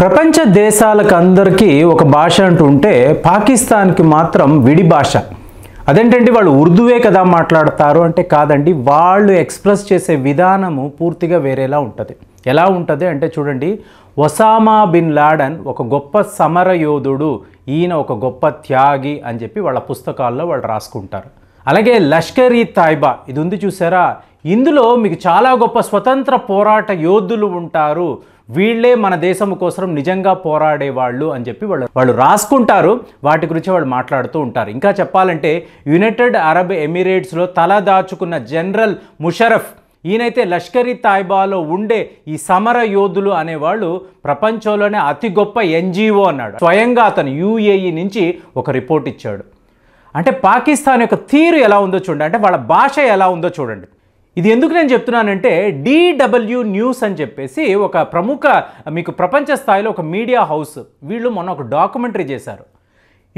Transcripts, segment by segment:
ప్రపంచ దేశాలకు అందరికీ ఒక భాష అంటూ ఉంటే పాకిస్తాన్కి మాత్రం విడి భాష అదేంటంటే వాళ్ళు ఉర్దూవే కదా మాట్లాడతారు అంటే కాదండి వాళ్ళు ఎక్స్ప్రెస్ చేసే విధానము పూర్తిగా వేరేలా ఉంటుంది ఎలా ఉంటుంది అంటే చూడండి ఒసామా బిన్ లాడన్ ఒక గొప్ప సమర యోధుడు ఈయన ఒక గొప్ప త్యాగి అని చెప్పి వాళ్ళ పుస్తకాల్లో వాళ్ళు రాసుకుంటారు అలాగే లష్కర్ ఈ తాయిబా ఇది ఉంది చూసారా ఇందులో మీకు చాలా గొప్ప స్వతంత్ర పోరాట యోధులు ఉంటారు వీళ్ళే మన దేశం కోసం నిజంగా పోరాడేవాళ్ళు అని చెప్పి వాళ్ళు వాళ్ళు రాసుకుంటారు వాటి గురించి వాళ్ళు మాట్లాడుతూ ఉంటారు ఇంకా చెప్పాలంటే యునైటెడ్ అరబ్ ఎమిరేట్స్లో తల దాచుకున్న జనరల్ ముషరఫ్ ఈయనైతే లష్కరి తాయిబాలో ఉండే ఈ సమర యోధులు అనేవాళ్ళు ప్రపంచంలోనే అతి గొప్ప ఎన్జిఓ అన్నాడు స్వయంగా అతను యూఏఈ నుంచి ఒక రిపోర్ట్ ఇచ్చాడు అంటే పాకిస్తాన్ యొక్క తీరు ఎలా ఉందో చూడండి అంటే వాళ్ళ భాష ఎలా ఉందో చూడండి ఇది ఎందుకు నేను చెప్తున్నానంటే డిడబ్ల్యూ న్యూస్ అని చెప్పేసి ఒక ప్రముఖ మీకు ప్రపంచ స్థాయిలో ఒక మీడియా హౌస్ వీళ్ళు మొన్న ఒక డాక్యుమెంటరీ చేశారు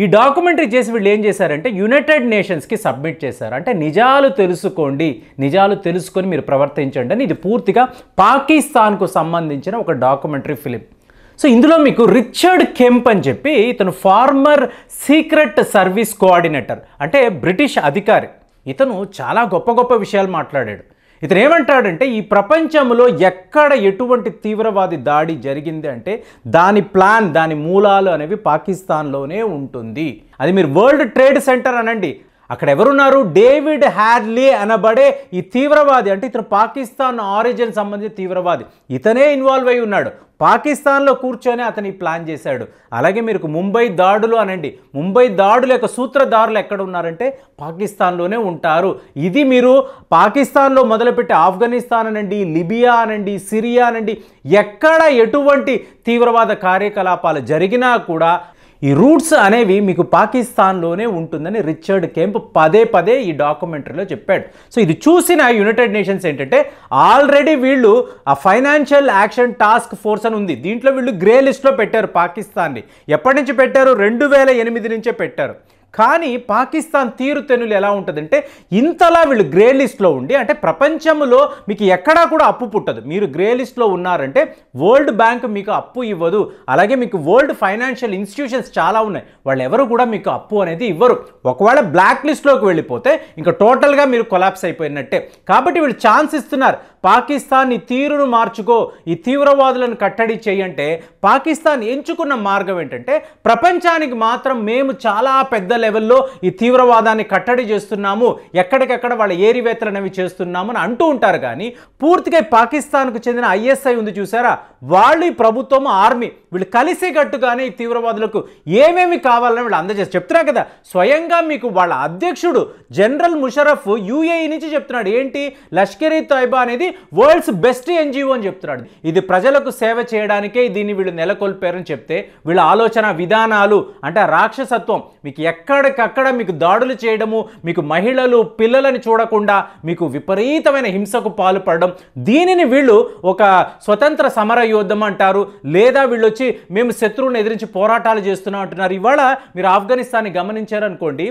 ఈ డాక్యుమెంటరీ చేసి వీళ్ళు ఏం చేశారంటే యునైటెడ్ నేషన్స్కి సబ్మిట్ చేశారు అంటే నిజాలు తెలుసుకోండి నిజాలు తెలుసుకొని మీరు ప్రవర్తించండి అని ఇది పూర్తిగా పాకిస్తాన్కు సంబంధించిన ఒక డాక్యుమెంటరీ ఫిలిం సో ఇందులో మీకు రిచర్డ్ కెంప్ అని చెప్పి ఇతను ఫార్మర్ సీక్రెట్ సర్వీస్ కోఆర్డినేటర్ అంటే బ్రిటిష్ అధికారి ఇతను చాలా గొప్ప గొప్ప విషయాలు మాట్లాడాడు ఇతను ఏమంటాడంటే ఈ ప్రపంచంలో ఎక్కడ ఎటువంటి తీవ్రవాది దాడి జరిగింది అంటే దాని ప్లాన్ దాని మూలాలు అనేవి పాకిస్తాన్లోనే ఉంటుంది అది మీరు వరల్డ్ ట్రేడ్ సెంటర్ అనండి అక్కడ ఎవరున్నారు డేవిడ్ హ్యాడ్లీ అనబడే ఈ తీవ్రవాది అంటే ఇతను పాకిస్తాన్ ఆరిజిన్ సంబంధించిన తీవ్రవాది ఇతనే ఇన్వాల్వ్ అయి ఉన్నాడు పాకిస్తాన్లో కూర్చొని అతని ప్లాన్ చేశాడు అలాగే మీరు ముంబై దాడులు అనండి ముంబై దాడుల యొక్క సూత్రధారులు ఎక్కడ ఉన్నారంటే పాకిస్తాన్లోనే ఉంటారు ఇది మీరు పాకిస్తాన్లో మొదలుపెట్టే ఆఫ్ఘనిస్తాన్ అనండి లిబియా అనండి సిరియా అనండి ఎక్కడ ఎటువంటి తీవ్రవాద కార్యకలాపాలు జరిగినా కూడా ఈ రూట్స్ అనేవి మీకు పాకిస్తాన్లోనే ఉంటుందని రిచర్డ్ కెంప్ పదే పదే ఈ డాక్యుమెంటరీలో చెప్పాడు సో ఇది చూసిన యునైటెడ్ నేషన్స్ ఏంటంటే ఆల్రెడీ వీళ్ళు ఆ ఫైనాన్షియల్ యాక్షన్ టాస్క్ ఫోర్స్ అని ఉంది దీంట్లో వీళ్ళు గ్రే లిస్ట్లో పెట్టారు పాకిస్తాన్ని ఎప్పటి నుంచి పెట్టారు రెండు వేల ఎనిమిది నుంచే పెట్టారు కానీ పాకిస్తాన్ తీరు తెనులు ఎలా ఉంటుందంటే ఇంతలా వీళ్ళు గ్రే లిస్ట్లో ఉండి అంటే ప్రపంచంలో మీకు ఎక్కడా కూడా అప్పు పుట్టదు మీరు గ్రే లిస్ట్లో ఉన్నారంటే వరల్డ్ బ్యాంక్ మీకు అప్పు ఇవ్వదు అలాగే మీకు వరల్డ్ ఫైనాన్షియల్ ఇన్స్టిట్యూషన్స్ చాలా ఉన్నాయి వాళ్ళు ఎవరు కూడా మీకు అప్పు అనేది ఇవ్వరు ఒకవేళ బ్లాక్ లిస్ట్లోకి వెళ్ళిపోతే ఇంకా టోటల్గా మీరు కొలాప్స్ అయిపోయినట్టే కాబట్టి వీళ్ళు ఛాన్స్ ఇస్తున్నారు పాకిస్తాన్ ఈ తీరును మార్చుకో ఈ తీవ్రవాదులను కట్టడి చేయంటే పాకిస్తాన్ ఎంచుకున్న మార్గం ఏంటంటే ప్రపంచానికి మాత్రం మేము చాలా పెద్ద లెవెల్లో ఈ తీవ్రవాదాన్ని కట్టడి చేస్తున్నాము ఎక్కడికెక్కడ వాళ్ళ ఏరివేతలు అనేవి చేస్తున్నాము అని అంటూ ఉంటారు కానీ పూర్తిగా పాకిస్తాన్కు చెందిన ఐఎస్ఐ ఉంది చూసారా వాళ్ళు ఈ ప్రభుత్వం ఆర్మీ వీళ్ళు కలిసి కట్టుగానే ఈ తీవ్రవాదులకు ఏమేమి కావాలని వీళ్ళు అందజేసి చెప్తున్నారు కదా స్వయంగా మీకు వాళ్ళ అధ్యక్షుడు జనరల్ ముషరఫ్ యుఏఈ నుంచి చెప్తున్నాడు ఏంటి లష్కర్ ఈ అనేది వరల్డ్స్ బెస్ట్ ఎన్జిఓ అని చెప్తున్నాడు ఇది ప్రజలకు సేవ చేయడానికే దీన్ని వీళ్ళు నెలకొల్పారని చెప్తే వీళ్ళ ఆలోచన విధానాలు అంటే రాక్షసత్వం మీకు ఎక్కడ ఎక్కడికక్కడ మీకు దాడులు చేయడము మీకు మహిళలు పిల్లలని చూడకుండా మీకు విపరీతమైన హింసకు పాల్పడడం దీనిని వీళ్ళు ఒక స్వతంత్ర సమర యుద్ధం అంటారు లేదా వీళ్ళు వచ్చి మేము శత్రువులను ఎదిరించి పోరాటాలు చేస్తున్నాం అంటున్నారు ఇవాళ మీరు ఆఫ్ఘనిస్తాన్ని గమనించారనుకోండి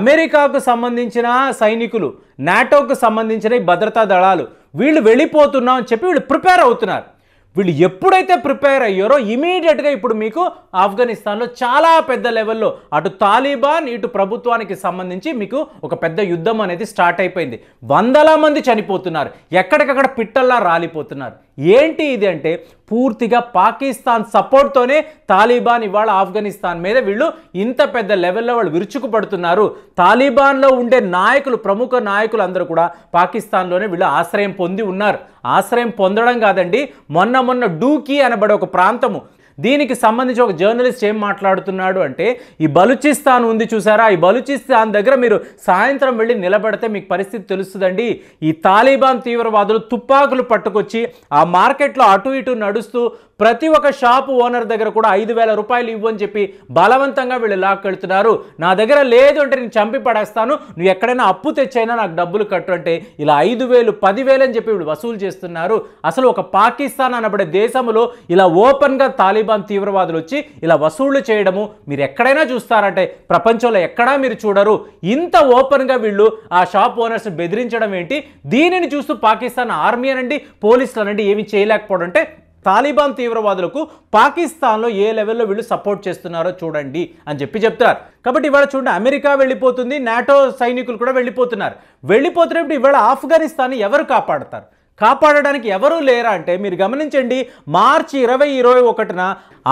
అమెరికాకు సంబంధించిన సైనికులు నాటోకు సంబంధించిన భద్రతా దళాలు వీళ్ళు వెళ్ళిపోతున్నాం అని చెప్పి వీళ్ళు ప్రిపేర్ అవుతున్నారు వీళ్ళు ఎప్పుడైతే ప్రిపేర్ అయ్యారో ఇమీడియట్గా ఇప్పుడు మీకు ఆఫ్ఘనిస్తాన్లో చాలా పెద్ద లెవెల్లో అటు తాలిబాన్ ఇటు ప్రభుత్వానికి సంబంధించి మీకు ఒక పెద్ద యుద్ధం అనేది స్టార్ట్ అయిపోయింది వందల మంది చనిపోతున్నారు ఎక్కడికక్కడ పిట్టల్లా రాలిపోతున్నారు ఏంటి ఇది అంటే పూర్తిగా పాకిస్తాన్ సపోర్ట్తోనే తాలిబాన్ ఇవాళ ఆఫ్ఘనిస్తాన్ మీద వీళ్ళు ఇంత పెద్ద లెవెల్లో వాళ్ళు విరుచుకుపడుతున్నారు తాలిబాన్లో ఉండే నాయకులు ప్రముఖ నాయకులు అందరూ కూడా పాకిస్తాన్లోనే వీళ్ళు ఆశ్రయం పొంది ఉన్నారు ఆశ్రయం పొందడం కాదండి మొన్న మొన్న డూకీ అనబడే ఒక ప్రాంతము దీనికి సంబంధించి ఒక జర్నలిస్ట్ ఏం మాట్లాడుతున్నాడు అంటే ఈ బలూచిస్తాన్ ఉంది చూసారా ఈ బలూచిస్తాన్ దగ్గర మీరు సాయంత్రం వెళ్ళి నిలబడితే మీకు పరిస్థితి తెలుస్తుందండి ఈ తాలిబాన్ తీవ్రవాదులు తుపాకులు పట్టుకొచ్చి ఆ మార్కెట్లో అటు ఇటు నడుస్తూ ప్రతి ఒక్క షాపు ఓనర్ దగ్గర కూడా ఐదు వేల రూపాయలు ఇవ్వని చెప్పి బలవంతంగా వీళ్ళు లాక్కెళ్తున్నారు నా దగ్గర లేదు అంటే నేను చంపి పడేస్తాను నువ్వు ఎక్కడైనా అప్పు తెచ్చైనా నాకు డబ్బులు కట్టు అంటే ఇలా ఐదు వేలు పదివేలు అని చెప్పి వీళ్ళు వసూలు చేస్తున్నారు అసలు ఒక పాకిస్తాన్ అనబడే దేశంలో ఇలా ఓపెన్గా తాలిబాన్ తీవ్రవాదులు వచ్చి ఇలా వసూళ్లు చేయడము మీరు ఎక్కడైనా చూస్తారంటే ప్రపంచంలో ఎక్కడా మీరు చూడరు ఇంత ఓపెన్గా వీళ్ళు ఆ షాప్ ఓనర్స్ బెదిరించడం ఏంటి దీనిని చూస్తూ పాకిస్తాన్ ఆర్మీ అనండి పోలీసులు అనండి ఏమి చేయలేకపోవడం అంటే తాలిబాన్ తీవ్రవాదులకు పాకిస్తాన్లో ఏ లెవెల్లో వీళ్ళు సపోర్ట్ చేస్తున్నారో చూడండి అని చెప్పి చెప్తారు కాబట్టి ఇవాళ చూడండి అమెరికా వెళ్ళిపోతుంది నాటో సైనికులు కూడా వెళ్ళిపోతున్నారు వెళ్ళిపోతున్నప్పుడు ఇవాళ ఆఫ్ఘనిస్తాన్ ఎవరు కాపాడతారు కాపాడడానికి ఎవరూ లేరా అంటే మీరు గమనించండి మార్చి ఇరవై ఇరవై ఒకటిన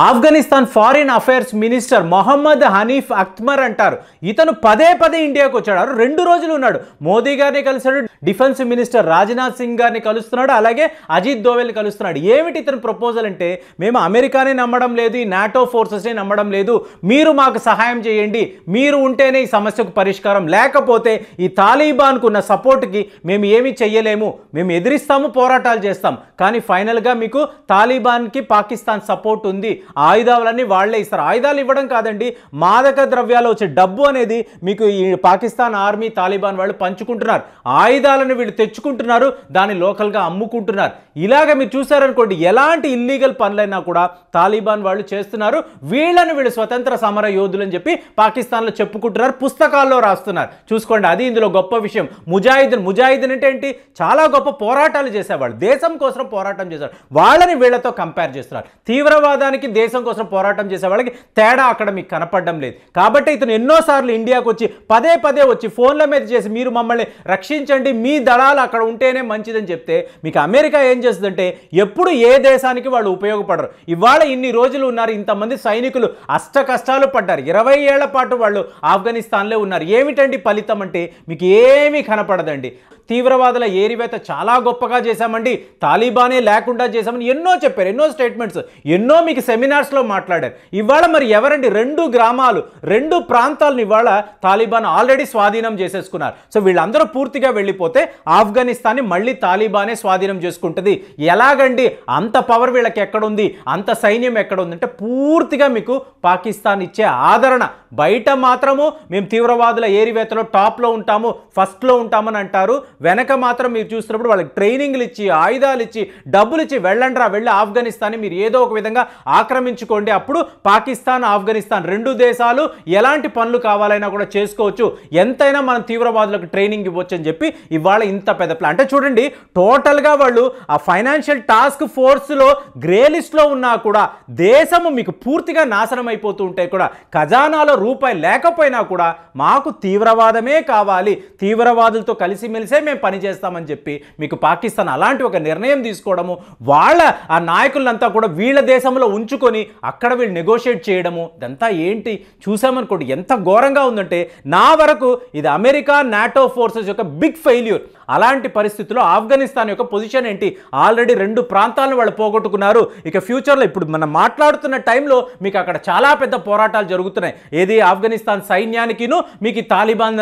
Afghanistan foreign affairs minister Mohammad Hanif Atmar అంటారు ఇతను పదే పదే ఇండియాకు వచ్చాడు రెండు రోజులు ఉన్నాడు మోదీ గారిని కలిసాడు డిఫెన్స్ మినిస్టర్ రాజ్నాథ్ సింగ్ గారిని కలుస్తున్నాడు అలాగే అజిత్ దోవెల్ని కలుస్తున్నాడు ఏమిటి ఇతని ప్రపోజల్ అంటే మేము అమెరికాని నమ్మడం లేదు ఈ నాటో ఫోర్సెస్ని నమ్మడం లేదు మీరు మాకు సహాయం చేయండి మీరు ఉంటేనే ఈ సమస్యకు పరిష్కారం లేకపోతే ఈ తాలిబాన్కు ఉన్న సపోర్ట్కి మేము ఏమీ చెయ్యలేము మేము ఎదిరిస్తాం చేస్తాము పోరాటాలు చేస్తాం కానీ ఫైనల్గా మీకు తాలిబాన్కి పాకిస్తాన్ సపోర్ట్ ఉంది ఆయుధాలన్నీ వాళ్లే ఇస్తారు ఆయుధాలు ఇవ్వడం కాదండి మాదక ద్రవ్యాలు వచ్చే డబ్బు అనేది మీకు ఈ పాకిస్తాన్ ఆర్మీ తాలిబాన్ వాళ్ళు పంచుకుంటున్నారు ఆయుధాలను వీళ్ళు తెచ్చుకుంటున్నారు దాన్ని లోకల్గా అమ్ముకుంటున్నారు ఇలాగ మీరు చూసారనుకోండి ఎలాంటి ఇల్లీగల్ పనులైనా కూడా తాలిబాన్ వాళ్ళు చేస్తున్నారు వీళ్ళని వీళ్ళు స్వతంత్ర సమర యోధులు అని చెప్పి పాకిస్తాన్లో చెప్పుకుంటున్నారు పుస్తకాల్లో రాస్తున్నారు చూసుకోండి అది ఇందులో గొప్ప విషయం ముజాహిదీన్ ముజాహిదీన్ అంటే ఏంటి చాలా గొప్ప పోరాటాలు పోరాటాలు చేసేవాళ్ళు దేశం కోసం పోరాటం చేసేవాడు వాళ్ళని వీళ్ళతో కంపేర్ చేస్తున్నారు తీవ్రవాదానికి దేశం కోసం పోరాటం చేసే వాళ్ళకి తేడా అక్కడ మీకు కనపడడం లేదు కాబట్టి ఇతను ఎన్నోసార్లు ఇండియాకు వచ్చి పదే పదే వచ్చి ఫోన్ల మీద చేసి మీరు మమ్మల్ని రక్షించండి మీ దళాలు అక్కడ ఉంటేనే మంచిదని చెప్తే మీకు అమెరికా ఏం చేస్తుందంటే ఎప్పుడు ఏ దేశానికి వాళ్ళు ఉపయోగపడరు ఇవాళ ఇన్ని రోజులు ఉన్నారు ఇంతమంది సైనికులు అష్ట కష్టాలు పడ్డారు ఇరవై ఏళ్ల పాటు వాళ్ళు ఆఫ్ఘనిస్తాన్లో ఉన్నారు ఏమిటండి ఫలితం అంటే మీకు ఏమీ కనపడదండి తీవ్రవాదుల ఏరివేత చాలా గొప్పగా బాగా చేశామండి తాలిబానే లేకుండా చేశామని ఎన్నో చెప్పారు ఎన్నో స్టేట్మెంట్స్ ఎన్నో మీకు సెమినార్స్లో మాట్లాడారు ఇవాళ మరి ఎవరండి రెండు గ్రామాలు రెండు ప్రాంతాలను ఇవాళ తాలిబాన్ ఆల్రెడీ స్వాధీనం చేసేసుకున్నారు సో వీళ్ళందరూ పూర్తిగా వెళ్ళిపోతే ఆఫ్ఘనిస్తాన్ని మళ్ళీ తాలిబానే స్వాధీనం చేసుకుంటుంది ఎలాగండి అంత పవర్ వీళ్ళకి ఎక్కడుంది అంత సైన్యం ఎక్కడుంది అంటే పూర్తిగా మీకు పాకిస్తాన్ ఇచ్చే ఆదరణ బయట మాత్రము మేము తీవ్రవాదుల ఏరివేతలో టాప్లో ఉంటాము ఫస్ట్లో ఉంటామని అంటారు వెనక మాత్రం మీరు చూసినప్పుడు వాళ్ళకి ట్రైనింగ్ ట్రైనింగ్లు ఇచ్చి ఆయుధాలు ఇచ్చి డబ్బులు ఇచ్చి వెళ్ళండ్రా వెళ్ళి ఆఫ్ఘనిస్తాన్ని మీరు ఏదో ఒక విధంగా ఆక్రమించుకోండి అప్పుడు పాకిస్తాన్ ఆఫ్ఘనిస్తాన్ రెండు దేశాలు ఎలాంటి పనులు కావాలైనా కూడా చేసుకోవచ్చు ఎంతైనా మనం తీవ్రవాదులకు ట్రైనింగ్ ఇవ్వచ్చు అని చెప్పి ఇవాళ ఇంత పెద్ద ప్లాన్ అంటే చూడండి టోటల్గా వాళ్ళు ఆ ఫైనాన్షియల్ టాస్క్ ఫోర్స్లో గ్రే లిస్ట్లో ఉన్నా కూడా దేశము మీకు పూర్తిగా నాశనం అయిపోతూ ఉంటే కూడా ఖజానాలో రూపాయి లేకపోయినా కూడా మాకు తీవ్రవాదమే కావాలి తీవ్రవాదులతో కలిసిమెలిసే మేము పనిచేస్తామని చెప్పి మీకు పాకిస్తాన్ పాకిస్తాన్ అలాంటి ఒక నిర్ణయం తీసుకోవడము వాళ్ళ ఆ నాయకులంతా కూడా వీళ్ళ దేశంలో ఉంచుకొని అక్కడ వీళ్ళు నెగోషియేట్ చేయడము ఇదంతా ఏంటి చూసామనుకోండి ఎంత ఘోరంగా ఉందంటే నా వరకు ఇది అమెరికా నాటో ఫోర్సెస్ యొక్క బిగ్ ఫెయిల్యూర్ అలాంటి పరిస్థితుల్లో ఆఫ్ఘనిస్తాన్ యొక్క పొజిషన్ ఏంటి ఆల్రెడీ రెండు ప్రాంతాలను వాళ్ళు పోగొట్టుకున్నారు ఇక ఫ్యూచర్లో ఇప్పుడు మనం మాట్లాడుతున్న టైంలో మీకు అక్కడ చాలా పెద్ద పోరాటాలు జరుగుతున్నాయి ఏది ఆఫ్ఘనిస్తాన్ సైన్యానికిను మీకు తాలిబాన్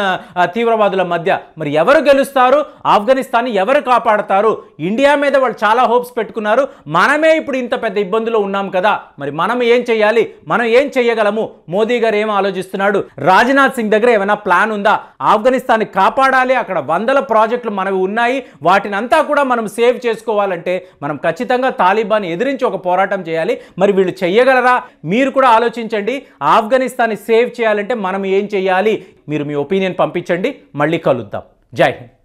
తీవ్రవాదుల మధ్య మరి ఎవరు గెలుస్తారు ఆఫ్ఘనిస్తాన్ ఎవరు కాపాడతారు మారుతారు ఇండియా మీద వాళ్ళు చాలా హోప్స్ పెట్టుకున్నారు మనమే ఇప్పుడు ఇంత పెద్ద ఇబ్బందులో ఉన్నాం కదా మరి మనం ఏం చేయాలి మనం ఏం చేయగలము మోదీ గారు ఏం ఆలోచిస్తున్నాడు రాజ్నాథ్ సింగ్ దగ్గర ఏమైనా ప్లాన్ ఉందా ఆఫ్ఘనిస్తాన్ని కాపాడాలి అక్కడ వందల ప్రాజెక్టులు మనవి ఉన్నాయి వాటిని అంతా కూడా మనం సేవ్ చేసుకోవాలంటే మనం ఖచ్చితంగా తాలిబాన్ ఎదిరించి ఒక పోరాటం చేయాలి మరి వీళ్ళు చెయ్యగలరా మీరు కూడా ఆలోచించండి ఆఫ్ఘనిస్తాన్ని సేవ్ చేయాలంటే మనం ఏం చేయాలి మీరు మీ ఒపీనియన్ పంపించండి మళ్ళీ కలుద్దాం జై హింద్